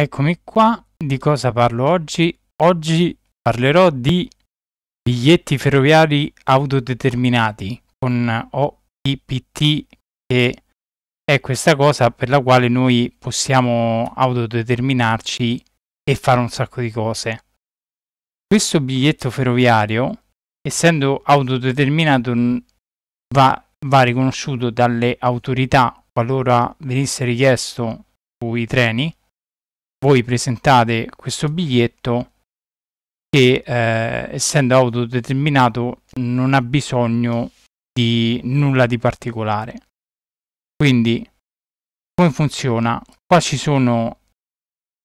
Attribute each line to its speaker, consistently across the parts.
Speaker 1: Eccomi qua, di cosa parlo oggi? Oggi parlerò di biglietti ferroviari autodeterminati con OIPT che è questa cosa per la quale noi possiamo autodeterminarci e fare un sacco di cose. Questo biglietto ferroviario, essendo autodeterminato, va, va riconosciuto dalle autorità qualora venisse richiesto sui treni voi presentate questo biglietto che eh, essendo autodeterminato non ha bisogno di nulla di particolare quindi come funziona qua ci sono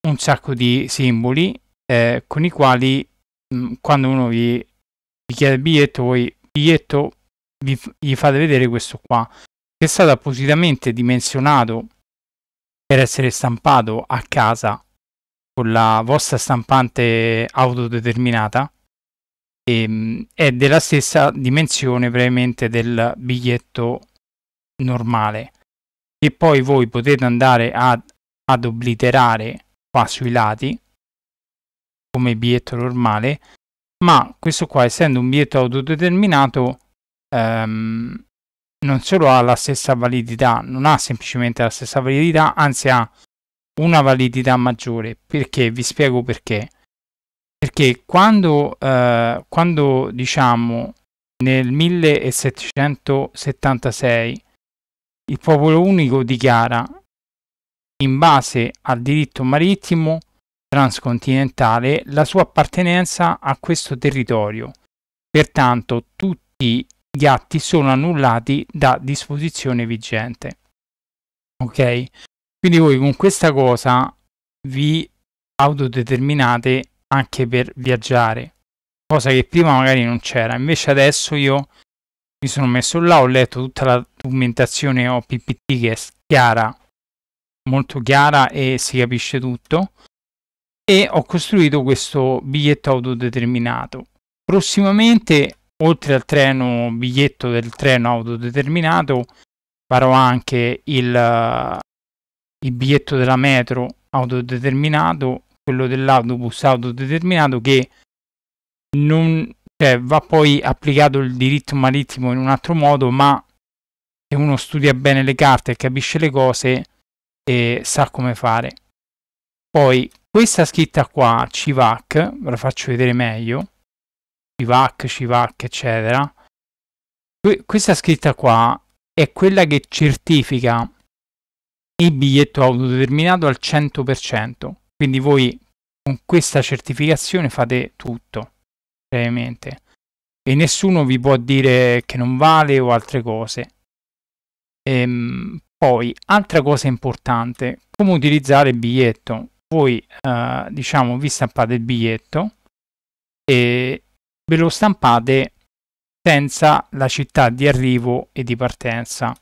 Speaker 1: un sacco di simboli eh, con i quali mh, mm, quando uno vi, vi, chiede il biglietto voi biglietto vi, gli fate vedere questo qua che è stato appositamente dimensionato per essere stampato a casa con la vostra stampante autodeterminata e, ehm, è della stessa dimensione brevemente del biglietto normale e poi voi potete andare ad, ad obliterare qua sui lati come biglietto normale ma questo qua essendo un biglietto autodeterminato ehm, non solo ha la stessa validità non ha semplicemente la stessa validità anzi ha una validità maggiore. Perché? Vi spiego perché. Perché quando, eh, quando diciamo nel 1776 il popolo unico dichiara in base al diritto marittimo transcontinentale la sua appartenenza a questo territorio. Pertanto tutti gli atti sono annullati da disposizione vigente. Ok? Quindi voi con questa cosa vi autodeterminate anche per viaggiare, cosa che prima magari non c'era. Invece adesso io mi sono messo là, ho letto tutta la documentazione OPPT che è chiara, molto chiara e si capisce tutto e ho costruito questo biglietto autodeterminato. Prossimamente, oltre al treno biglietto del treno autodeterminato, farò anche il il biglietto della metro autodeterminato, quello dell'autobus autodeterminato che non, cioè, va poi applicato il diritto marittimo in un altro modo, ma se uno studia bene le carte e capisce le cose e eh, sa come fare. Poi questa scritta qua, CIVAC, ve la faccio vedere meglio, CIVAC, CIVAC, eccetera. Que- questa scritta qua è quella che certifica il biglietto autodeterminato al 100%. Quindi voi con questa certificazione fate tutto, brevemente. E nessuno vi può dire che non vale o altre cose. Ehm, poi, altra cosa importante, come utilizzare il biglietto. Voi, eh, diciamo, vi stampate il biglietto e ve lo stampate senza la città di arrivo e di partenza,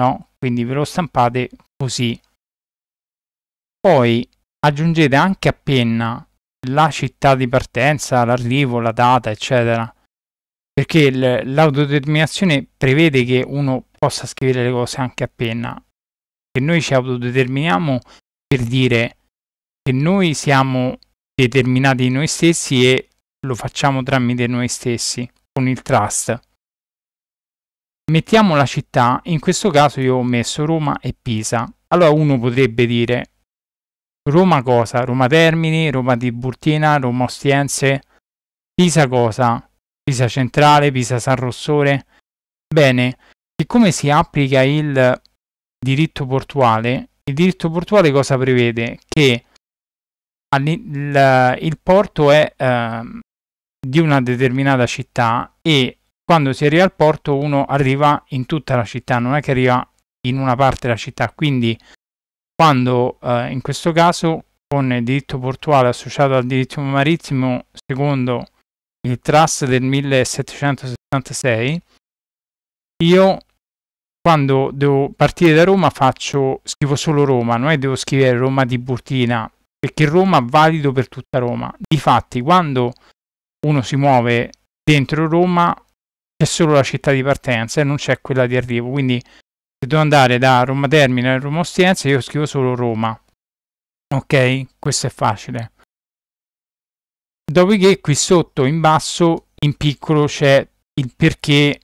Speaker 1: no? Quindi ve lo stampate così. Poi aggiungete anche a penna la città di partenza, l'arrivo, la data, eccetera. Perché l'autodeterminazione prevede che uno possa scrivere le cose anche a penna. Che noi ci autodeterminiamo per dire che noi siamo determinati noi stessi e lo facciamo tramite noi stessi, con il trust. Mettiamo la città, in questo caso io ho messo Roma e Pisa. Allora uno potrebbe dire Roma cosa? Roma Termini, Roma Tiburtina, Roma Ostiense, Pisa cosa? Pisa Centrale, Pisa San Rossore. Bene, siccome si applica il diritto portuale, il diritto portuale cosa prevede? Che il, porto è eh, di una determinata città e quando si arriva al porto uno arriva in tutta la città, non è che arriva in una parte della città, quindi quando eh, in questo caso con il diritto portuale associato al diritto marittimo secondo il trust del 1766, io quando devo partire da Roma faccio, scrivo solo Roma, non è che devo scrivere Roma di Burtina, perché Roma è valido per tutta Roma. Difatti, quando uno si muove dentro Roma, c'è solo la città di partenza e non c'è quella di arrivo. Quindi se devo andare da Roma Termine a Roma Ostienza, io scrivo solo Roma. Ok, questo è facile. Dopodiché qui sotto in basso in piccolo c'è il perché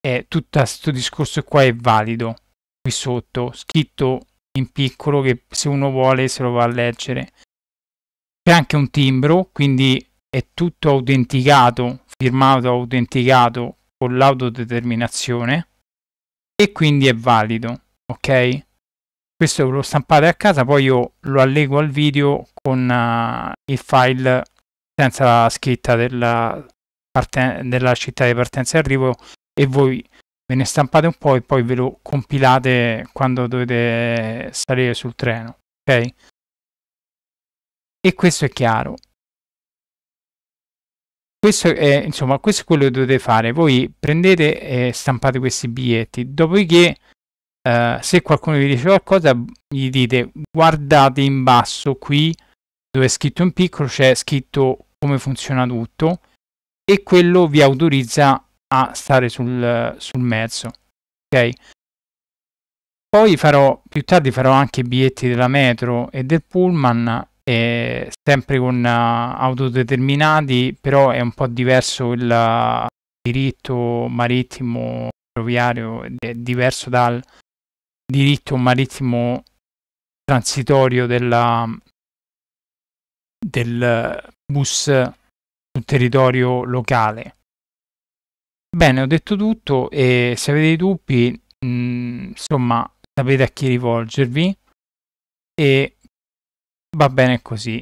Speaker 1: è tutto questo discorso qua è valido. Qui sotto scritto in piccolo che se uno vuole se lo va a leggere. C'è anche un timbro, quindi è tutto autenticato firmato autenticato con l'autodeterminazione e quindi è valido, ok? Questo lo stampate a casa, poi io lo allego al video con uh, il file senza la scritta della, parten- della città di partenza e arrivo e voi ve ne stampate un po' e poi ve lo compilate quando dovete salire sul treno, ok? E questo è chiaro. Questo è, insomma, questo è quello che dovete fare. Voi prendete e stampate questi biglietti, dopodiché eh, se qualcuno vi dice qualcosa gli dite guardate in basso qui dove è scritto in piccolo c'è scritto come funziona tutto e quello vi autorizza a stare sul, sul mezzo. Ok? Poi farò, più tardi farò anche i biglietti della metro e del pullman eh, sempre con uh, autodeterminati, però è un po' diverso il eh, diritto marittimo ferroviario, è diverso dal diritto marittimo transitorio della, eh, del bus sul territorio locale. Bene, ho detto tutto e se avete dei dubbi, mh, mm, insomma, sapete a chi rivolgervi e va bene così